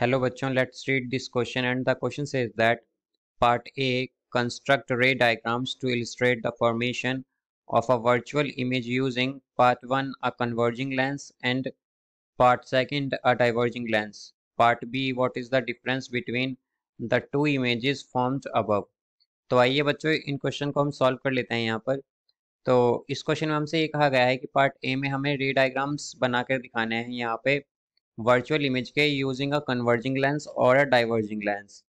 Hello बच्चों let's read this question and the question says that part A construct ray diagrams to illustrate the formation of a virtual image using part one a converging lens and part 2 a diverging lens part B what is the difference between the two image forms above तो आइए बच्चों इन question को हम solve कर लेते हैं यहाँ पर तो इस क्वेश्चन में हमसे ये कहा गया है कि पार्ट ए में हमें रे डायग्राम्स बना दिखाने हैं यहाँ पे वर्चुअल इमेज के यूजिंग अ कन्वर्जिंग लेंस और अ डाइवर्जिंग लेंस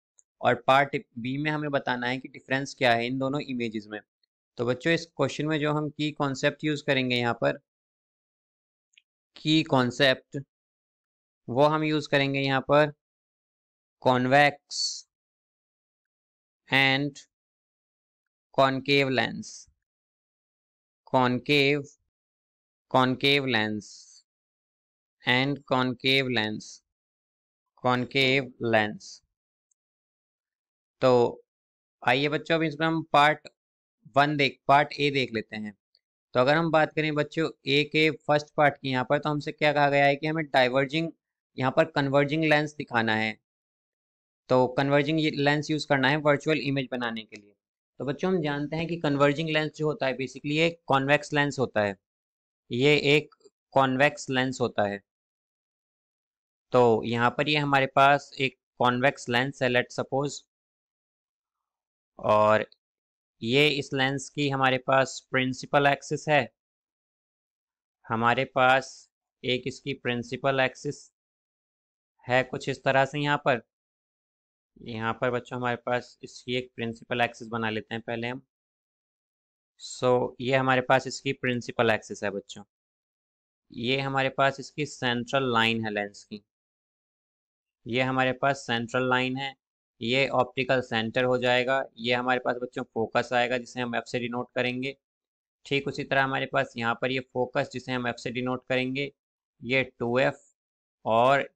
और पार्ट बी में हमें बताना है कि डिफरेंस क्या है इन दोनों इमेजेस में तो बच्चों इस क्वेश्चन में जो हम की कॉन्सेप्ट यूज़ करेंगे यहाँ पर की कॉन्सेप्ट वो हम यूज़ करेंगे यहाँ पर convex and concave lens concave concave lens and concave lens concave lens तो आइए बच्चों अब इसमें हम पार्ट वन देख पार्ट ए देख लेते हैं तो अगर हम बात करें बच्चों ए के फर्स्ट पार्ट की यहाँ पर तो हमसे क्या कहा गया है कि हमें डाइवर्जिंग यहाँ पर कन्वर्जिंग लेंस दिखाना है तो कन्वर्जिंग लेंस यूज़ करना है वर्चुअल इमेज बनाने के लिए तो बच्चों हम जानते हैं कि कन्वर्जिंग लेंस जो होता है बेसिकली एक कॉन्वेक्स लेंस होता है ये एक कॉन्वेक्स लेंस होता है तो यहाँ पर ये यह हमारे पास एक कॉन्वेक्स लेंस है लेट सपोज और ये इस लेंस की हमारे पास प्रिंसिपल एक्सिस है हमारे पास एक इसकी प्रिंसिपल एक्सिस है कुछ इस तरह से यहाँ पर यहाँ पर बच्चों हमारे पास इसकी एक प्रिंसिपल एक्सिस बना लेते हैं पहले हम सो so, ये हमारे पास इसकी प्रिंसिपल एक्सिस है बच्चों ये हमारे पास इसकी सेंट्रल लाइन है लेंस की ये हमारे पास सेंट्रल लाइन है ये ऑप्टिकल सेंटर हो जाएगा ये हमारे पास बच्चों फोकस आएगा जिसे हम एफ से डिनोट करेंगे ठीक उसी तरह हमारे पास यहाँ पर ये फोकस जिसे हम एफ से डिनोट करेंगे ये टू एफ और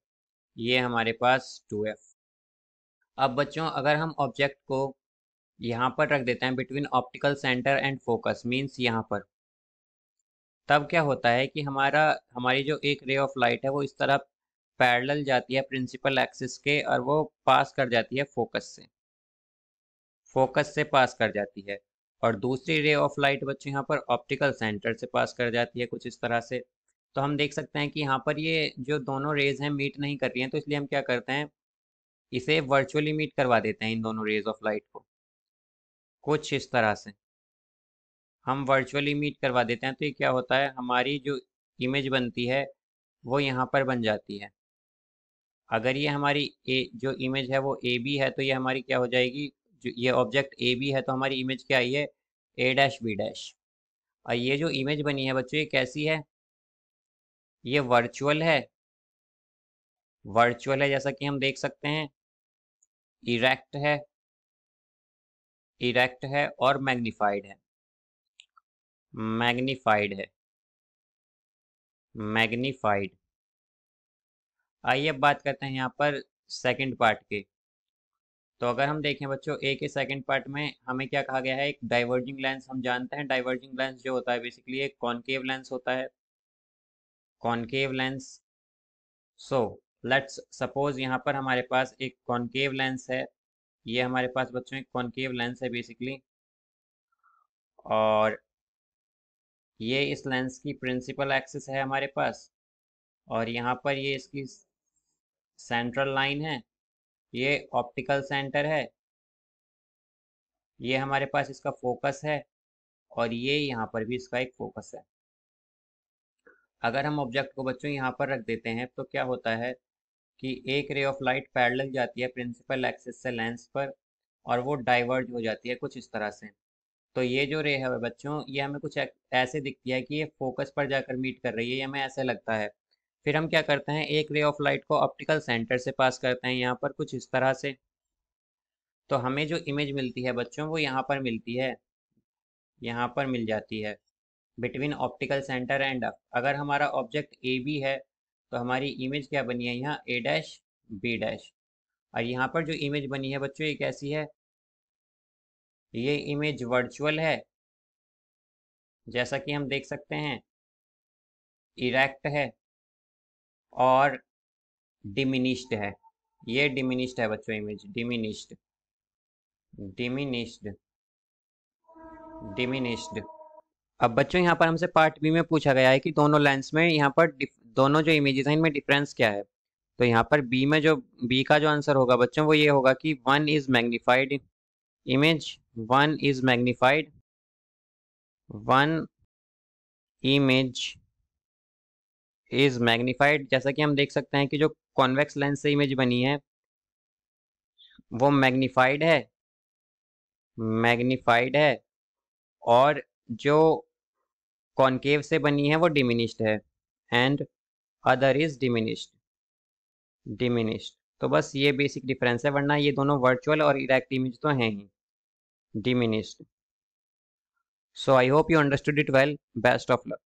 ये हमारे पास टू एफ अब बच्चों अगर हम ऑब्जेक्ट को यहाँ पर रख देते हैं between optical centre and focus means यहाँ पर तब क्या होता है कि हमारा हमारी जो एक रे ऑफ लाइट है वो इस तरह पैरेलल जाती है प्रिंसिपल एक्सिस के और वो पास कर जाती है फोकस से फोकस से पास कर जाती है और दूसरी रे ऑफ लाइट बच्चों यहाँ पर ऑप्टिकल सेंटर से पास कर जाती है कुछ इस तरह से तो हम देख सकते हैं कि यहाँ पर ये जो दोनों रेज हैं मीट नहीं कर रही हैं तो इसलिए हम क्या करते हैं इसे वर्चुअली मीट करवा देते हैं इन दोनों रेज ऑफ लाइट को कुछ इस तरह से हम वर्चुअली मीट करवा देते हैं तो ये क्या होता है हमारी जो इमेज बनती है वो यहाँ पर बन जाती है अगर ये हमारी ए जो इमेज है वो ए बी है तो ये हमारी क्या हो जाएगी जो ये ऑब्जेक्ट ए बी है तो हमारी इमेज क्या आई है ए डैश बी डैश और ये जो इमेज बनी है बच्चों ये कैसी है ये वर्चुअल है वर्चुअल है जैसा कि हम देख सकते हैं इरेक्ट है इरेक्ट है और मैग्नीफाइड है मैग्नीफाइड है मैग्नीफाइड आइए अब बात करते हैं यहाँ पर सेकंड पार्ट के तो अगर हम देखें बच्चों ए के सेकंड पार्ट में हमें क्या कहा गया है एक डाइवर्जिंग लेंस हम जानते हैं डाइवर्जिंग लेंस जो होता है बेसिकली एक कॉन्केव लेंस होता है concave lens so let's suppose यहाँ पर हमारे पास एक कॉन्केव लेंस है ये हमारे पास बच्चों एक कॉन्केव लेंस है बेसिकली और ये इस लेंस की प्रिंसिपल एक्सिस है हमारे पास और यहाँ पर ये इसकी सेंट्रल लाइन है ये ऑप्टिकल सेंटर है ये हमारे पास इसका फोकस है और ये यहाँ पर भी इसका एक फोकस है अगर हम ऑब्जेक्ट को बच्चों यहाँ पर रख देते हैं तो क्या होता है कि एक रे ऑफ लाइट पैरेलल जाती है प्रिंसिपल एक्सिस से लेंस पर और वो डाइवर्ज हो जाती है कुछ इस तरह से तो ये जो रे है बच्चों ये हमें कुछ ऐसे दिखती है कि ये फोकस पर जाकर मीट कर रही है ये हमें ऐसा लगता है फिर हम क्या करते हैं एक रे ऑफ लाइट को ऑप्टिकल सेंटर से पास करते हैं यहाँ पर कुछ इस तरह से तो हमें जो इमेज मिलती है बच्चों वो यहाँ पर मिलती है यहाँ पर मिल जाती है बिटवीन ऑप्टिकल सेंटर एंड अगर हमारा ऑब्जेक्ट ए बी है तो हमारी इमेज क्या बनी है यहाँ ए डैश बी डैश और यहाँ पर जो इमेज बनी है बच्चों ये कैसी है ये इमेज वर्चुअल है जैसा कि हम देख सकते हैं इरेक्ट है और डिमिनिश्ड है ये डिमिनिश्ड है बच्चों इमेज डिमिनिश्ड डिमिनिश्ड डिमिनिश्ड अब बच्चों यहाँ पर हमसे पार्ट बी में पूछा गया है कि दोनों लेंस में यहाँ पर दोनों जो इमेजेस हैं इनमें डिफरेंस क्या है तो यहाँ पर बी में जो बी का जो आंसर होगा बच्चों वो ये होगा कि one is magnified image one is magnified one image is magnified जैसा कि हम देख सकते हैं कि जो कॉन्वेक्स लेंस से इमेज बनी है वो मैग्निफाइड है मैग्निफाइड है और जो कॉन्केव से बनी है वो डिमिनिश्ड है and other is diminished diminished तो बस ये बेसिक डिफरेंस है वरना ये दोनों वर्चुअल और इरेक्ट इमेज तो हैं ही diminished. So I hope you understood it well. Best of luck.